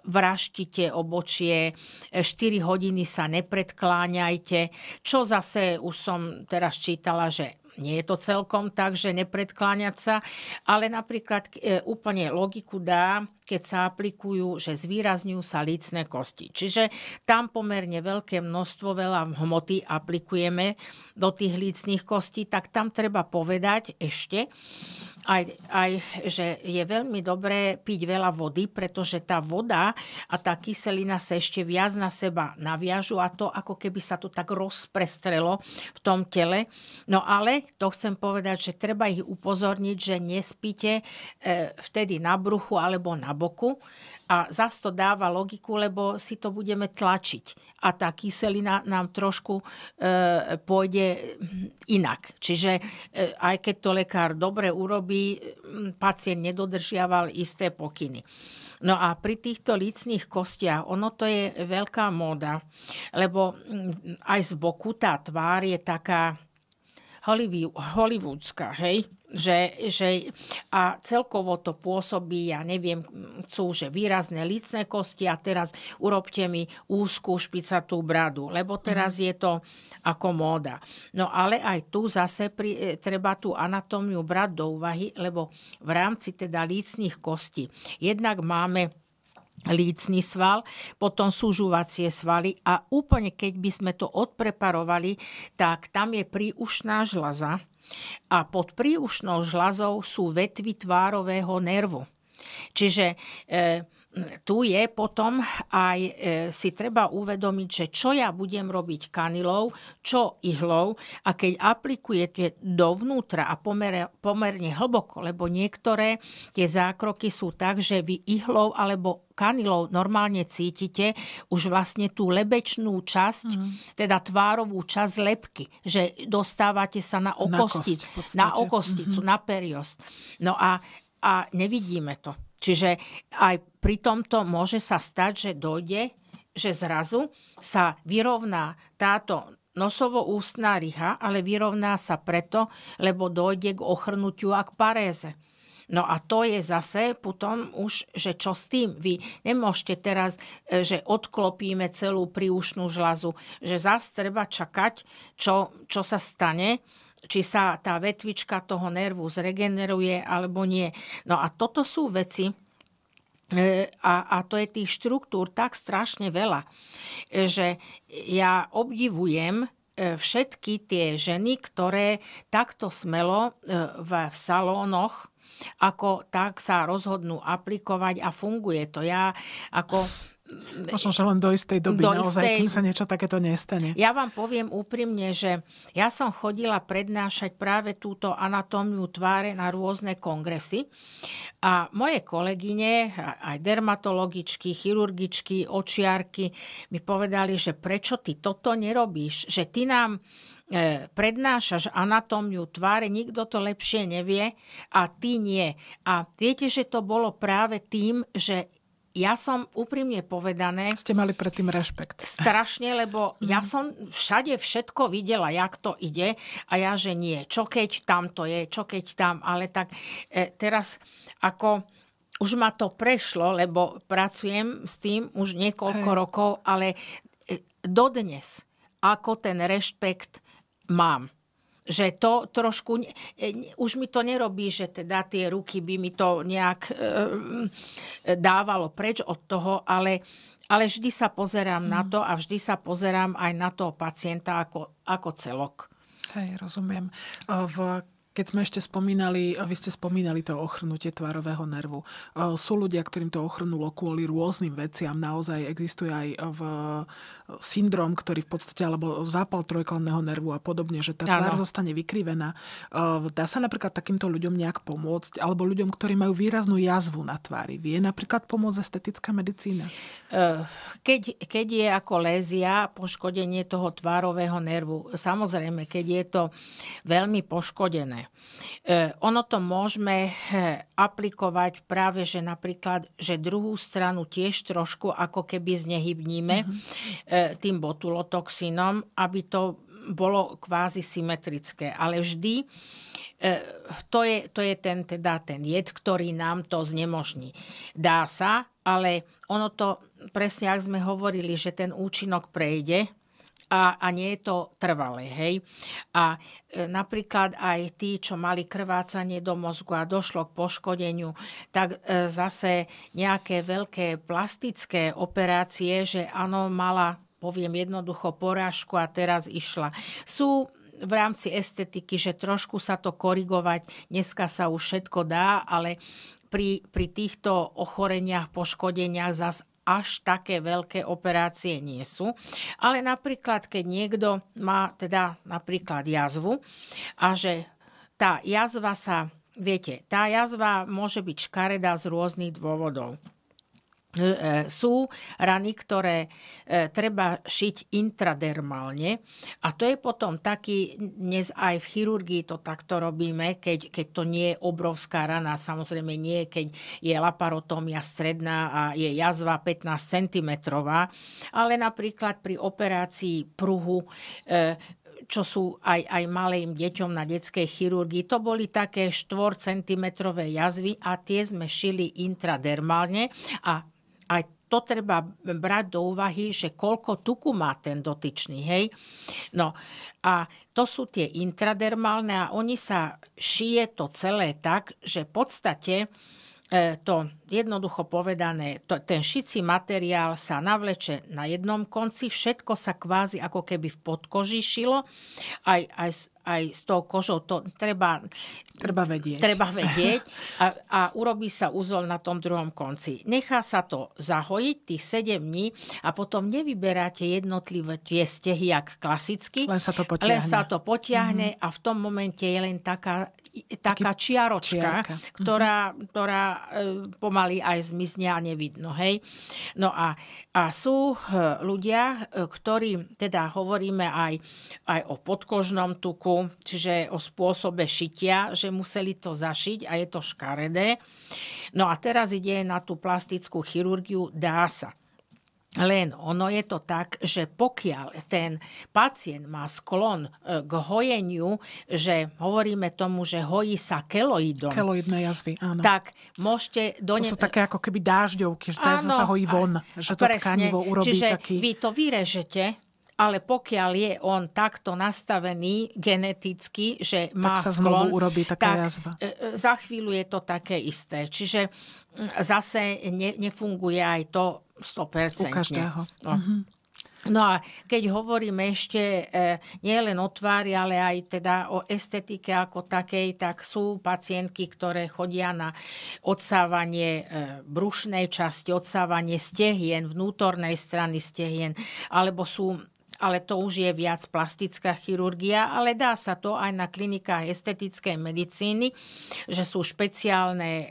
vraštite obočie, 4 hodiny sa nepredkláňajte, čo zase už som teraz čítala, že nie je to celkom tak, že nepredkláňať sa, ale napríklad e, úplne logiku dá, keď sa aplikujú, že zvýrazňujú sa lícne kosti. Čiže tam pomerne veľké množstvo, veľa hmoty aplikujeme do tých lícnych kostí, tak tam treba povedať ešte, aj, aj, že je veľmi dobré piť veľa vody, pretože tá voda a tá kyselina sa ešte viac na seba naviažu a to ako keby sa to tak rozprestrelo v tom tele. No ale to chcem povedať, že treba ich upozorniť, že nespíte e, vtedy na bruchu alebo na boku a zase to dáva logiku, lebo si to budeme tlačiť a tá kyselina nám trošku e, pôjde hm, inak. Čiže e, aj keď to lekár dobre urobí, hm, pacient nedodržiaval isté pokyny. No a pri týchto lícných kostiach, ono to je veľká móda, lebo hm, aj z boku tá tvár je taká hollywoodská, hej? Že, že, a celkovo to pôsobí, ja neviem, sú že výrazné lícne kosti a teraz urobte mi úzkú špicatú bradu, lebo teraz mhm. je to ako móda. No ale aj tu zase pri, e, treba tú anatómiu brať do úvahy, lebo v rámci teda lícnych kostí jednak máme lícný sval, potom súžuvacie svaly a úplne keď by sme to odpreparovali, tak tam je príušná žlaza, a pod príušnou žľazou sú vetvy tvárového nervu. Čiže e, tu je potom aj e, si treba uvedomiť, že čo ja budem robiť kanilou, čo ihlou a keď aplikujete dovnútra a pomere, pomerne hlboko, lebo niektoré tie zákroky sú tak, že vy ihlou alebo kanilou normálne cítite už vlastne tú lebečnú časť, mm. teda tvárovú časť lepky, že dostávate sa na okosti, na, kost, na okosticu, mm-hmm. na periost. No a, a nevidíme to. Čiže aj pri tomto môže sa stať, že dojde, že zrazu sa vyrovná táto nosovo-ústná ryha, ale vyrovná sa preto, lebo dojde k ochrnutiu a k paréze. No a to je zase potom už, že čo s tým? Vy nemôžete teraz, e, že odklopíme celú príušnú žlazu, že zase treba čakať, čo, čo sa stane či sa tá vetvička toho nervu zregeneruje alebo nie. No a toto sú veci, e, a, a to je tých štruktúr tak strašne veľa, že ja obdivujem e, všetky tie ženy, ktoré takto smelo e, v salónoch, ako tak sa rozhodnú aplikovať a funguje to. Ja ako Možno, že len do istej doby, do naozaj, istej... kým sa niečo takéto nestane. Ja vám poviem úprimne, že ja som chodila prednášať práve túto anatómiu tváre na rôzne kongresy a moje kolegyne, aj dermatologičky, chirurgičky, očiarky mi povedali, že prečo ty toto nerobíš, že ty nám e, prednášaš anatómiu tváre, nikto to lepšie nevie a ty nie. A viete, že to bolo práve tým, že ja som úprimne povedané... Ste mali predtým rešpekt. Strašne, lebo ja mhm. som všade všetko videla, jak to ide a ja, že nie. Čo keď tam to je, čo keď tam, ale tak e, teraz ako... Už ma to prešlo, lebo pracujem s tým už niekoľko Hej. rokov, ale e, dodnes ako ten rešpekt mám že to trošku, e, už mi to nerobí, že teda tie ruky by mi to nejak e, e dávalo preč od toho, ale, ale vždy sa pozerám mm. na to a vždy sa pozerám aj na toho pacienta ako, ako celok. Hej, rozumiem. E, v keď sme ešte spomínali, vy ste spomínali to ochrnutie tvarového nervu. E, sú ľudia, ktorým to ochrnulo kvôli rôznym veciam. Naozaj existuje aj v e, syndrom, ktorý v podstate, alebo zápal trojklanného nervu a podobne, že tá tvár zostane vykrivená. E, dá sa napríklad takýmto ľuďom nejak pomôcť? Alebo ľuďom, ktorí majú výraznú jazvu na tvári. Vie napríklad pomôcť estetická medicína? Keď, keď je ako lézia poškodenie toho tvárového nervu, samozrejme, keď je to veľmi poškodené, ono to môžeme aplikovať práve, že napríklad, že druhú stranu tiež trošku ako keby znehybníme mm-hmm. tým botulotoxinom, aby to bolo kvázi symetrické. Ale vždy e, to je, to je ten, teda ten jed, ktorý nám to znemožní. Dá sa, ale ono to, presne ak sme hovorili, že ten účinok prejde, a, a nie je to trvalé. Hej? A e, napríklad aj tí, čo mali krvácanie do mozgu a došlo k poškodeniu, tak e, zase nejaké veľké plastické operácie, že áno, mala poviem jednoducho porážku a teraz išla. Sú v rámci estetiky, že trošku sa to korigovať, dneska sa už všetko dá, ale pri, pri týchto ochoreniach, poškodeniach zase až také veľké operácie nie sú. Ale napríklad, keď niekto má teda napríklad jazvu a že tá jazva sa, viete, tá jazva môže byť škaredá z rôznych dôvodov. E, sú rany, ktoré e, treba šiť intradermálne a to je potom taký, dnes aj v chirurgii to takto robíme, keď, keď to nie je obrovská rana, samozrejme nie, keď je laparotomia stredná a je jazva 15 cm, ale napríklad pri operácii pruhu e, čo sú aj, aj malým deťom na detskej chirurgii. To boli také 4 cm jazvy a tie sme šili intradermálne a to treba brať do úvahy, že koľko tuku má ten dotyčný, hej. No a to sú tie intradermálne a oni sa šije to celé tak, že v podstate E, to jednoducho povedané, to, ten šicí materiál sa navleče na jednom konci, všetko sa kvázi ako keby v podkoži šilo, aj, aj, aj s tou kožou to treba, treba vedieť. Treba [LAUGHS] vedieť a, a urobí sa úzol na tom druhom konci. Nechá sa to zahojiť tých 7 dní a potom nevyberáte jednotlivé tie stehy, jak klasicky. Len sa to potiahne. Len sa to potiahne mm-hmm. a v tom momente je len taká taká Taký čiaročka, čiarka. ktorá, mhm. ktorá e, pomaly aj zmizne a nevidno. Hej? No a, a sú e, ľudia, e, ktorí teda hovoríme aj, aj o podkožnom tuku, čiže o spôsobe šitia, že museli to zašiť a je to škaredé. No a teraz ide na tú plastickú chirurgiu, dá sa. Len ono je to tak, že pokiaľ ten pacient má sklon e, k hojeniu, že hovoríme tomu, že hojí sa keloidom. Keloidné jazvy, áno. Tak môžete... Do ne... To sú také ako keby dážďovky, že tá áno, sa hojí von, a, že to presne. tkanivo urobí Čiže taký... vy to vyrežete, ale pokiaľ je on takto nastavený geneticky, že má tak sa sklon, znovu urobí taká tak jazva. E, e, za chvíľu je to také isté. Čiže zase ne, nefunguje aj to 100%. U každého. Mhm. No. Mm-hmm. No a keď hovoríme ešte e, nielen len o tvári, ale aj teda o estetike ako takej, tak sú pacientky, ktoré chodia na odsávanie e, brušnej časti, odsávanie stehien, vnútornej strany stehien, alebo sú ale to už je viac plastická chirurgia, ale dá sa to aj na klinikách estetickej medicíny, že sú špeciálne e,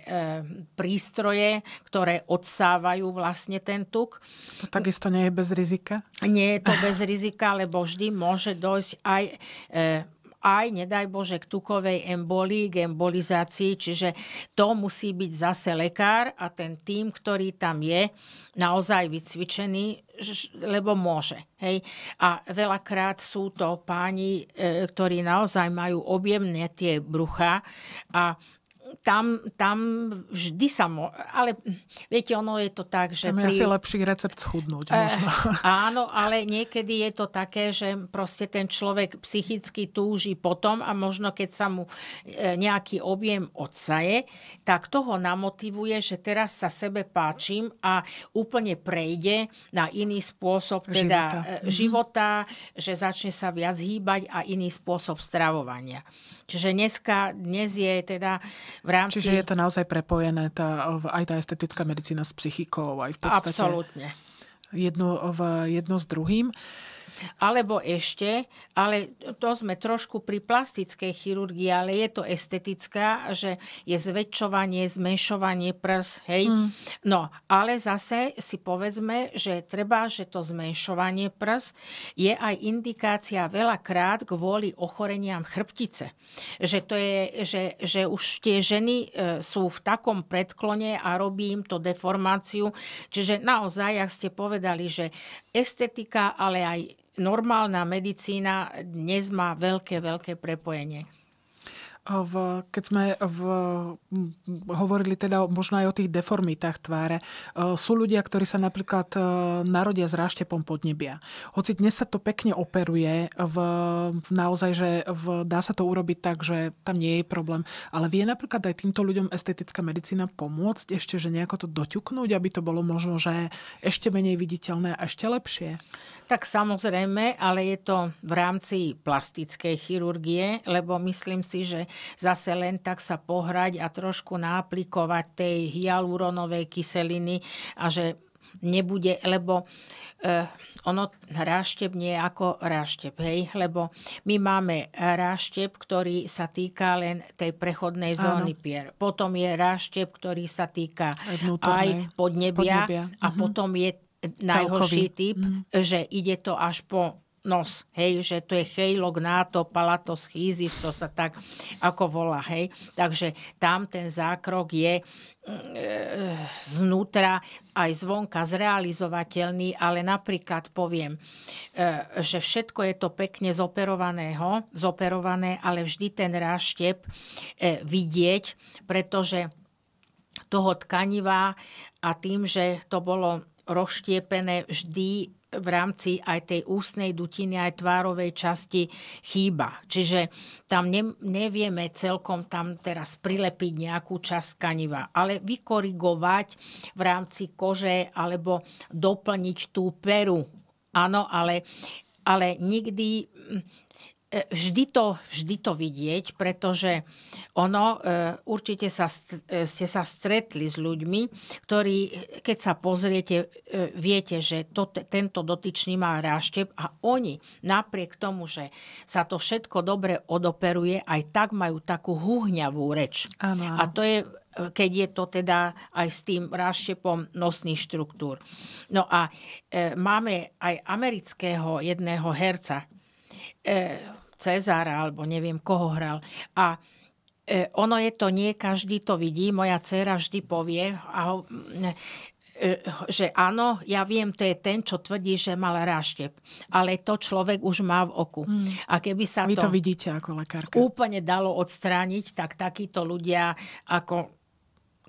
prístroje, ktoré odsávajú vlastne ten tuk. To takisto nie je bez rizika? Nie je to bez rizika, lebo vždy môže dojsť aj E, aj, nedaj Bože, k tukovej embolii, k embolizácii, čiže to musí byť zase lekár a ten tým, ktorý tam je, naozaj vycvičený, lebo môže. Hej? A veľakrát sú to páni, e, ktorí naozaj majú objemné tie brucha a tam, tam vždy sa mo... Ale viete, ono je to tak, že... Tam je pri... asi lepší recept schudnúť. E, možno. [LAUGHS] Áno, ale niekedy je to také, že proste ten človek psychicky túži potom a možno keď sa mu eh, nejaký objem odsaje, tak toho namotivuje, že teraz sa sebe páčim a úplne prejde na iný spôsob teda života, eh, mhm. života mm-hmm. že začne sa viac hýbať a iný spôsob stravovania. Čiže dneska, dnes je teda v rámci... Čiže je to naozaj prepojené tá, aj tá estetická medicína s psychikou, aj v podstate... Absolutne. Jedno, v, jedno s druhým. Uh, alebo ešte, ale to sme trošku pri plastickej chirurgii, ale je to estetická, že je zväčšovanie, zmenšovanie prs, hej. Mm. No, ale zase si povedzme, že treba, že to zmenšovanie prs je aj indikácia veľakrát kvôli ochoreniam chrbtice. Že, to je, že, že už tie ženy e, sú v takom predklone a robí im to deformáciu. Čiže naozaj, ak ste povedali, že estetika, ale aj normálna medicína dnes má veľké, veľké prepojenie v, keď sme v, hovorili teda možno aj o tých deformitách tváre, e, sú ľudia, ktorí sa napríklad e, narodia s ráštepom podnebia. Hoci dnes sa to pekne operuje, v, naozaj, že v, dá sa to urobiť tak, že tam nie je problém, ale vie napríklad aj týmto ľuďom estetická medicína pomôcť ešte, že nejako to doťuknúť, aby to bolo možno, že ešte menej viditeľné a ešte lepšie? Tak samozrejme, ale je to v rámci plastickej chirurgie, lebo myslím si, že zase len tak sa pohrať a trošku náplikovať tej hyalurónovej kyseliny a že nebude, lebo e, ono rášteb nie je ako rášteb, hej, lebo my máme rášteb, ktorý sa týka len tej prechodnej zóny Áno. pier. Potom je rášteb, ktorý sa týka aj, aj podnebia, podnebia a mhm. potom je najhorší typ, mm. že ide to až po nos, hej, že to je chejlok, náto, palato, schýzis, to sa tak ako volá, hej. Takže tam ten zákrok je e, znútra aj zvonka zrealizovateľný, ale napríklad poviem, e, že všetko je to pekne zoperovaného, zoperované, ale vždy ten ráštep e, vidieť, pretože toho tkaniva a tým, že to bolo rozštiepené vždy v rámci aj tej ústnej dutiny, aj tvárovej časti chýba. Čiže tam ne, nevieme celkom tam teraz prilepiť nejakú časť kaniva, ale vykorigovať v rámci kože alebo doplniť tú peru. Áno, ale, ale nikdy E, vždy to, vždy to vidieť, pretože ono, e, určite sa, e, ste sa stretli s ľuďmi, ktorí, keď sa pozriete, viete, že to, tento dotyčný má ráštep a oni napriek tomu, že sa to všetko dobre odoperuje, aj tak majú takú huhňavú reč. Ano. A to je keď je to teda aj s tým ráštepom nosných štruktúr. No a e, máme aj amerického jedného herca, e, Cezára alebo neviem koho hral. A e, ono je to, nie každý to vidí. Moja dcéra vždy povie, a, e, že áno, ja viem, to je ten, čo tvrdí, že mal ráštep. Ale to človek už má v oku. Hmm. A keby sa Vy to, to vidíte ako lekárka. úplne dalo odstrániť, tak takíto ľudia ako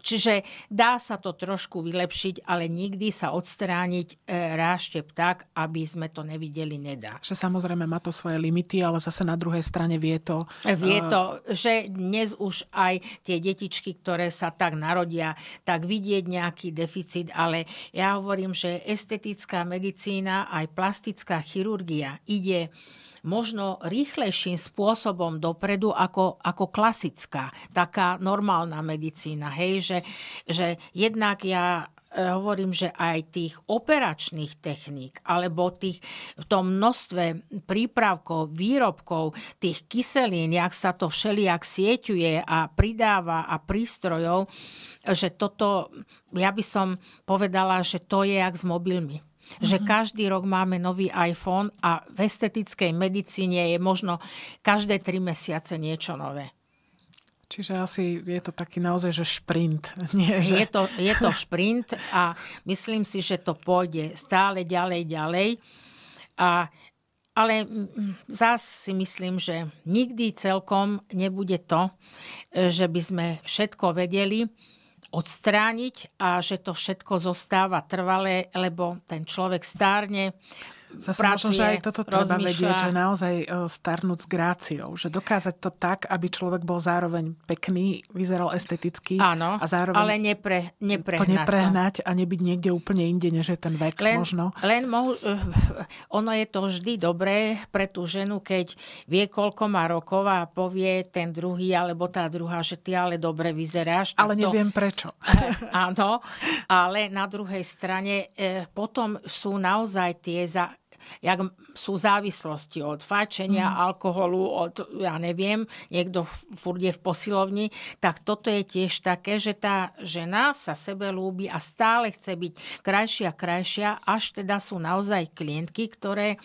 Čiže dá sa to trošku vylepšiť, ale nikdy sa odstrániť e, rášteb tak, aby sme to nevideli nedá. Že samozrejme má to svoje limity, ale zase na druhej strane vie to. E, vie e, to, že dnes už aj tie detičky, ktoré sa tak narodia, tak vidieť nejaký deficit, ale ja hovorím, že estetická medicína aj plastická chirurgia ide možno rýchlejším spôsobom dopredu ako, ako klasická, taká normálna medicína. Hej, že, že jednak ja e, hovorím, že aj tých operačných techník, alebo tých, v tom množstve prípravkov, výrobkov, tých kyselín, jak sa to všelijak sieťuje a pridáva a prístrojov, že toto, ja by som povedala, že to je jak s mobilmi. Uh-huh. Že mhm. každý rok máme nový iPhone a v estetickej medicíne je možno každé tri mesiace niečo nové. Čiže asi je to taký naozaj, že šprint. [LAUGHS] Nie, že... Je, to, je to šprint a myslím si, že to pôjde stále ďalej, ďalej. A, ale zás si myslím, že nikdy celkom nebude to, e, že by sme všetko vedeli odstrániť a že to všetko zostáva trvalé, lebo ten človek stárne, Zase pracuje, možno, že aj toto treba rozmýšľa. vedieť, že naozaj e, starnúť s gráciou. Že dokázať to tak, aby človek bol zároveň pekný, vyzeral esteticky. Áno, a zároveň ale nepre, neprehnať. To no. neprehnať a nebyť niekde úplne inde, než je ten vek len, možno. Len mo- e, ono je to vždy dobré pre tú ženu, keď vie, koľko má rokov a povie ten druhý alebo tá druhá, že ty ale dobre vyzeráš. Ale neviem prečo. [LAUGHS] Áno, ale na druhej strane e, potom sú naozaj tie za jak sú závislosti od fáčenia mm. alkoholu, od, ja neviem, niekto furt je v posilovni, tak toto je tiež také, že tá žena sa sebe lúbi a stále chce byť krajšia, a krajšia, až teda sú naozaj klientky, ktoré,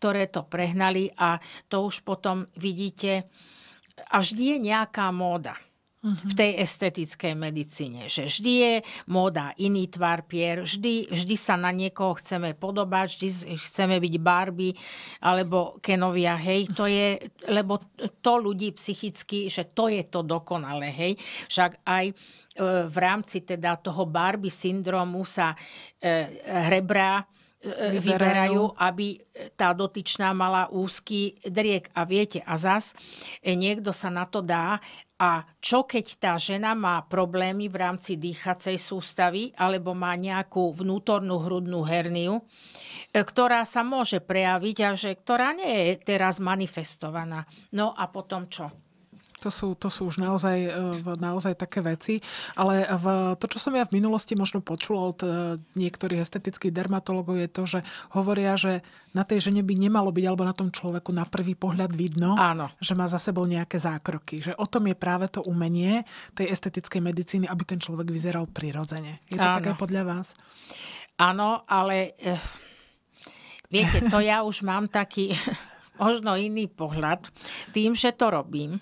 ktoré to prehnali a to už potom vidíte a vždy je nejaká móda. Mm-hmm. v tej estetickej medicíne, že vždy je moda iný tvar pier, vždy, vždy sa na niekoho chceme podobať, vždy chceme byť Barbie alebo Kenovia, hej, to je, lebo to ľudí psychicky, že to je to dokonalé hej, však aj e, v rámci teda toho Barbie syndromu sa e, rebra E, e, vyberajú, aby tá dotyčná mala úzky driek. A viete, a zas e, niekto sa na to dá a čo keď tá žena má problémy v rámci dýchacej sústavy alebo má nejakú vnútornú hrudnú herniu, ktorá sa môže prejaviť a že, ktorá nie je teraz manifestovaná. No a potom čo? To sú, to sú už naozaj, e, naozaj také veci. Ale v, to, čo som ja v minulosti možno počula od e, niektorých estetických dermatologov, je to, že hovoria, že na tej žene by nemalo byť, alebo na tom človeku na prvý pohľad vidno, Áno. že má za sebou nejaké zákroky. Že o tom je práve to umenie tej estetickej medicíny, aby ten človek vyzeral prirodzene. Je to Áno. také podľa vás? Áno, ale... E, viete, to ja už mám taký [LAUGHS] možno iný pohľad tým, že to robím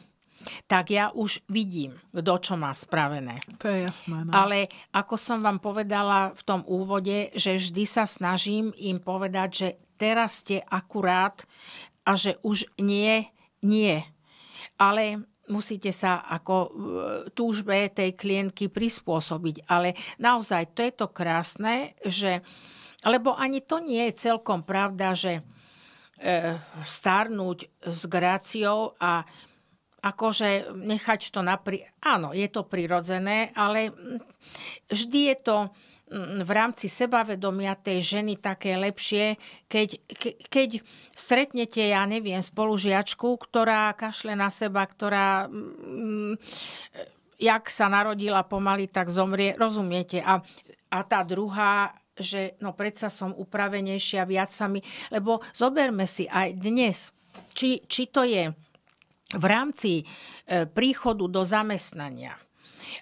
tak ja už vidím, kto čo má spravené. To je jasné. No. Ale ako som vám povedala v tom úvode, že vždy sa snažím im povedať, že teraz ste akurát a že už nie, nie. Ale musíte sa ako e, túžbe tej klientky prispôsobiť. Ale naozaj to je to krásne, že, lebo ani to nie je celkom pravda, že e, starnúť s gráciou a akože nechať to napri... Áno, je to prirodzené, ale vždy je to mm, v rámci sebavedomia tej ženy také lepšie, keď, ke, keď stretnete, ja neviem, spolužiačku, ktorá kašle na seba, ktorá... Mm, e, jak sa narodila pomaly, tak zomrie, rozumiete? A, a tá druhá že no predsa som upravenejšia viac sami, lebo zoberme si aj dnes, či, či to je v rámci e, príchodu do zamestnania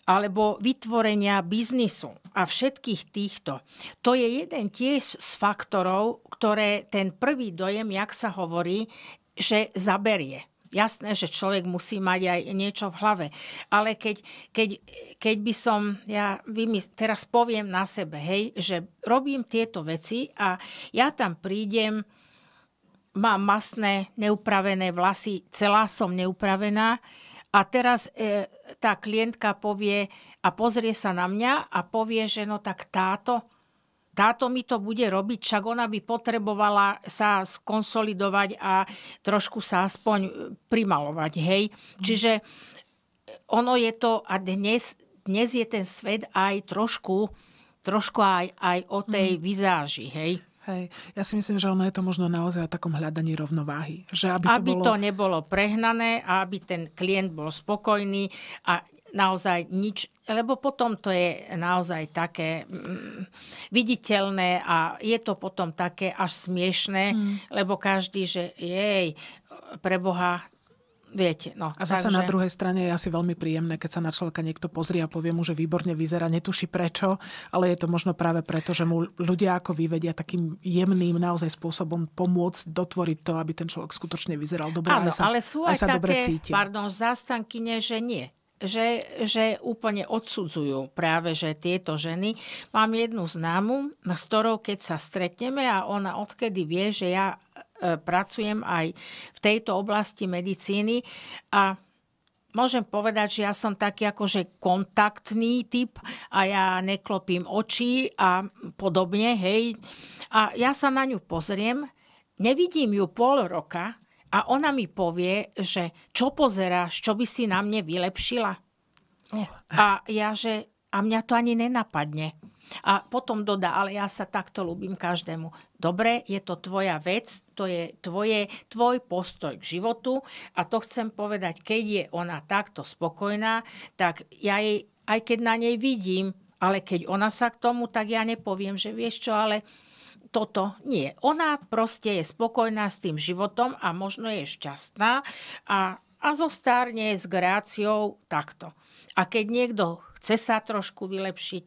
alebo vytvorenia biznisu a všetkých týchto. To je jeden tiež z faktorov, ktoré ten prvý dojem, jak sa hovorí, že zaberie. Jasné, že človek musí mať aj niečo v hlave. Ale keď, keď, keď by som, ja teraz poviem na sebe, hej, že robím tieto veci a ja tam prídem mám masné, neupravené vlasy, celá som neupravená. A teraz e, tá klientka povie a pozrie sa na mňa a povie, že no tak táto, táto mi to bude robiť, však ona by potrebovala sa skonsolidovať a trošku sa aspoň e, primalovať, hej. Mm. Čiže e, ono je to a dnes, dnes je ten svet aj trošku, trošku aj, aj o tej mm. vizáži, hej. Hej, ja si myslím, že ono je to možno naozaj o takom hľadaní rovnováhy. Že aby, aby to, bolo... to nebolo prehnané a aby ten klient bol spokojný a naozaj nič, lebo potom to je naozaj také mm, viditeľné a je to potom také až smiešné, mm. lebo každý, že jej, pre Boha, viete. No, a zase takže... na druhej strane je asi veľmi príjemné, keď sa na človeka niekto pozrie a povie mu, že výborne vyzerá, netuší prečo, ale je to možno práve preto, že mu ľudia ako vyvedia takým jemným naozaj spôsobom pomôcť dotvoriť to, aby ten človek skutočne vyzeral dobre. Áno, aj sa, ale sú aj, aj sa také, dobre cíti. pardon, nie, že nie že, že úplne odsudzujú práve, že tieto ženy. Mám jednu známu, s ktorou keď sa stretneme a ona odkedy vie, že ja E, pracujem aj v tejto oblasti medicíny a môžem povedať, že ja som taký akože kontaktný typ a ja neklopím oči a podobne, hej. A ja sa na ňu pozriem, nevidím ju pol roka a ona mi povie, že čo pozeráš, čo by si na mne vylepšila. Oh. A ja, že a mňa to ani nenapadne. A potom dodá, ale ja sa takto ľúbim každému. Dobre, je to tvoja vec, to je tvoje, tvoj postoj k životu a to chcem povedať, keď je ona takto spokojná, tak ja jej, aj keď na nej vidím, ale keď ona sa k tomu, tak ja nepoviem, že vieš čo, ale toto. Nie. Ona proste je spokojná s tým životom a možno je šťastná a, a zostárne s gráciou takto. A keď niekto chce sa trošku vylepšiť,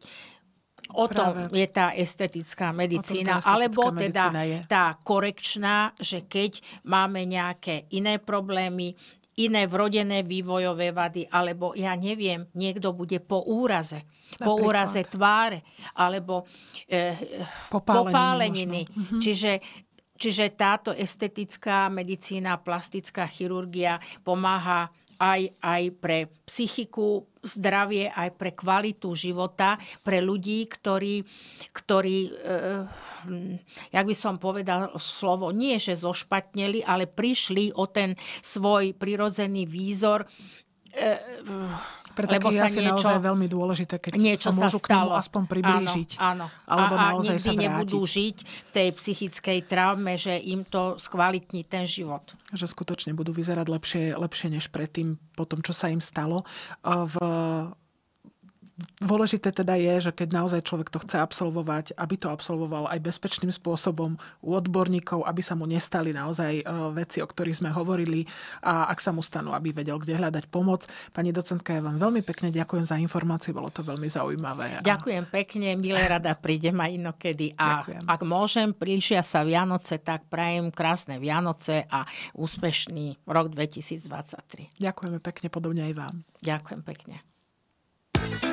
O Práve. tom je tá estetická medicína, tá alebo teda medicína teda je. tá korekčná, že keď máme nejaké iné problémy, iné vrodené vývojové vady, alebo ja neviem, niekto bude po úraze, Napríklad. po úraze tváre, alebo e, popáleniny. popáleniny. Mhm. Čiže Čiže táto estetická medicína, plastická chirurgia pomáha aj, aj pre psychiku, zdravie, aj pre kvalitu života, pre ľudí, ktorí, ktorí e, jak by som povedal slovo, nie že zošpatneli, ale prišli o ten svoj prirodzený výzor. E, pre lebo sa je niečo, naozaj veľmi dôležité, keď niečo sa môžu sa stalo. k nemu aspoň priblížiť. Áno, áno. Alebo a, a naozaj nikdy sa nebudú žiť v tej psychickej traume, že im to skvalitní ten život. Že skutočne budú vyzerať lepšie, lepšie než predtým, po tom, čo sa im stalo. V Dôležité teda je, že keď naozaj človek to chce absolvovať, aby to absolvoval aj bezpečným spôsobom u odborníkov, aby sa mu nestali naozaj e, veci, o ktorých sme hovorili a ak sa mu stanú, aby vedel, kde hľadať pomoc. Pani docentka, ja vám veľmi pekne ďakujem za informácie, bolo to veľmi zaujímavé. Ďakujem a... pekne, milé rada prídem aj inokedy. A ďakujem. ak môžem, blížia sa Vianoce, tak prajem krásne Vianoce a úspešný rok 2023. Ďakujeme pekne, podobne aj vám. Ďakujem pekne.